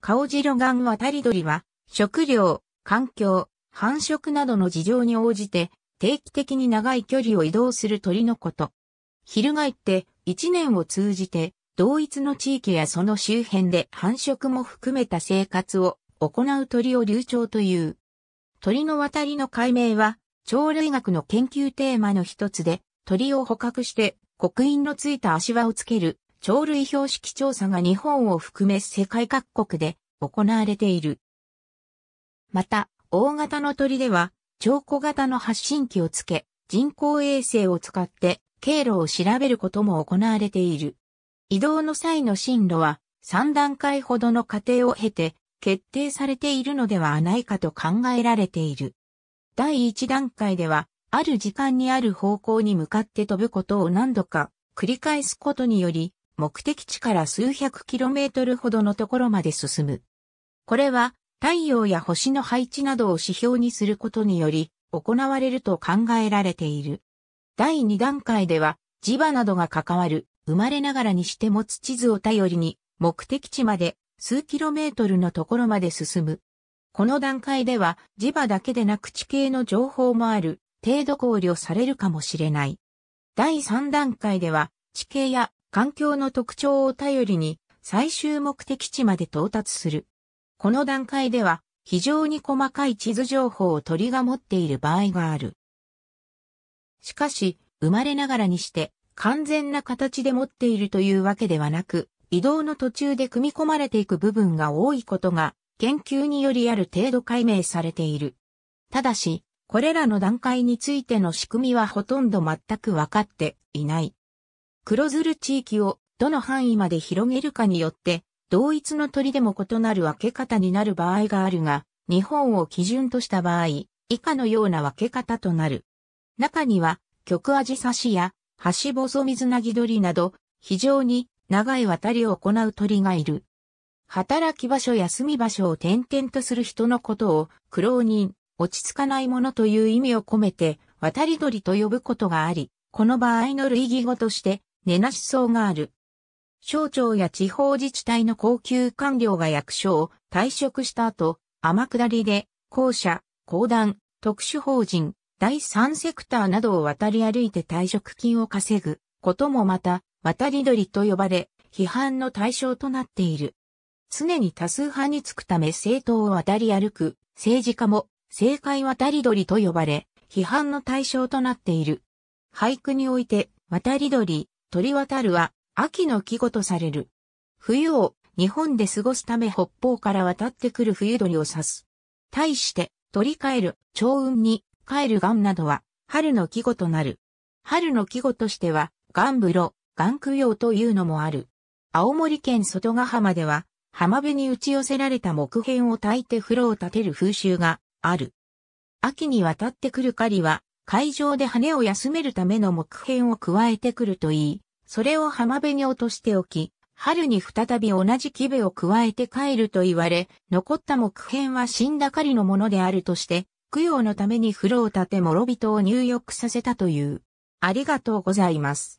カオジロガン渡り鳥は、食料、環境、繁殖などの事情に応じて、定期的に長い距離を移動する鳥のこと。翻って、一年を通じて、同一の地域やその周辺で繁殖も含めた生活を行う鳥を流鳥という。鳥の渡りの解明は、鳥類学の研究テーマの一つで、鳥を捕獲して、刻印のついた足輪をつける鳥類標識調査が日本を含め世界各国で行われている。また、大型の鳥では、超小型の発信機をつけ、人工衛星を使って経路を調べることも行われている。移動の際の進路は3段階ほどの過程を経て決定されているのではないかと考えられている。第1段階では、ある時間にある方向に向かって飛ぶことを何度か繰り返すことにより、目的地から数百キロメートルほどのところまで進む。これは太陽や星の配置などを指標にすることにより行われると考えられている。第2段階では磁場などが関わる生まれながらにして持つ地図を頼りに目的地まで数キロメートルのところまで進む。この段階では磁場だけでなく地形の情報もある程度考慮されるかもしれない。第3段階では地形や環境の特徴を頼りに最終目的地まで到達する。この段階では非常に細かい地図情報を鳥が持っている場合がある。しかし、生まれながらにして完全な形で持っているというわけではなく、移動の途中で組み込まれていく部分が多いことが研究によりある程度解明されている。ただし、これらの段階についての仕組みはほとんど全くわかっていない。黒ずる地域をどの範囲まで広げるかによって、同一の鳥でも異なる分け方になる場合があるが、日本を基準とした場合、以下のような分け方となる。中には、極アジサシや、ハシボソミズナギドリなど、非常に長い渡りを行う鳥がいる。働き場所や住み場所を転々とする人のことを、苦労人、落ち着かないものという意味を込めて、渡り鳥と呼ぶことがあり、この場合の類義語として、根なし層がある。省庁や地方自治体の高級官僚が役所を退職した後、天下りで、校舎、公団、特殊法人、第三セクターなどを渡り歩いて退職金を稼ぐこともまた、渡り鳥と呼ばれ、批判の対象となっている。常に多数派につくため政党を渡り歩く政治家も政界渡り鳥と呼ばれ批判の対象となっている。俳句において渡り鳥、鳥渡るは秋の季語とされる。冬を日本で過ごすため北方から渡ってくる冬鳥を指す。対して、鳥帰る、長雲に、帰る雁などは、春の季語となる。春の季語としては、雁風呂、雁供養というのもある。青森県外ヶ浜では、浜辺に打ち寄せられた木片を焚いて風呂を建てる風習がある。秋に渡ってくる狩りは、海上で羽を休めるための木片を加えてくるといい、それを浜辺に落としておき、春に再び同じ木部を加えて帰ると言われ、残った木片は死んだ狩りのものであるとして、供養のために風呂を立て諸人を入浴させたという。ありがとうございます。